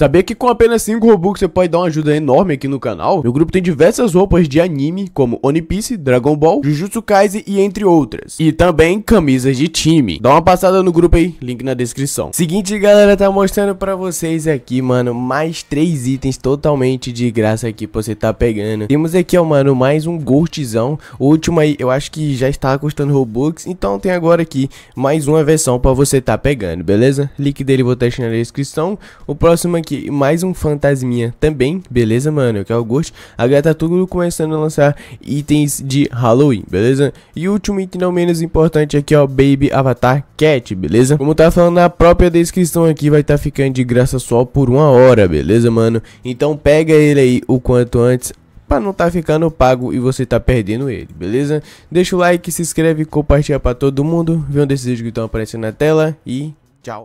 Saber que com apenas 5 Robux você pode dar uma ajuda enorme aqui no canal? Meu grupo tem diversas roupas de anime, como One Piece, Dragon Ball, Jujutsu Kaisen e entre outras. E também camisas de time. Dá uma passada no grupo aí, link na descrição. Seguinte, galera, tá mostrando pra vocês aqui, mano, mais 3 itens totalmente de graça aqui pra você tá pegando. Temos aqui, ó, mano, mais um Ghostzão. O último aí, eu acho que já está custando Robux, então tem agora aqui mais uma versão pra você tá pegando, beleza? Link dele vou deixar na descrição. O próximo aqui aqui mais um fantasminha também, beleza, mano? Que é o Ghost. Agora tá tudo começando a lançar itens de Halloween, beleza? E o último item não menos importante aqui, ó, Baby Avatar Cat, beleza? Como tá falando na própria descrição aqui, vai tá ficando de graça só por uma hora, beleza, mano? Então pega ele aí o quanto antes para não tá ficando pago e você tá perdendo ele, beleza? Deixa o like, se inscreve, compartilha para todo mundo, vê um desses vídeos que estão aparecendo na tela e tchau!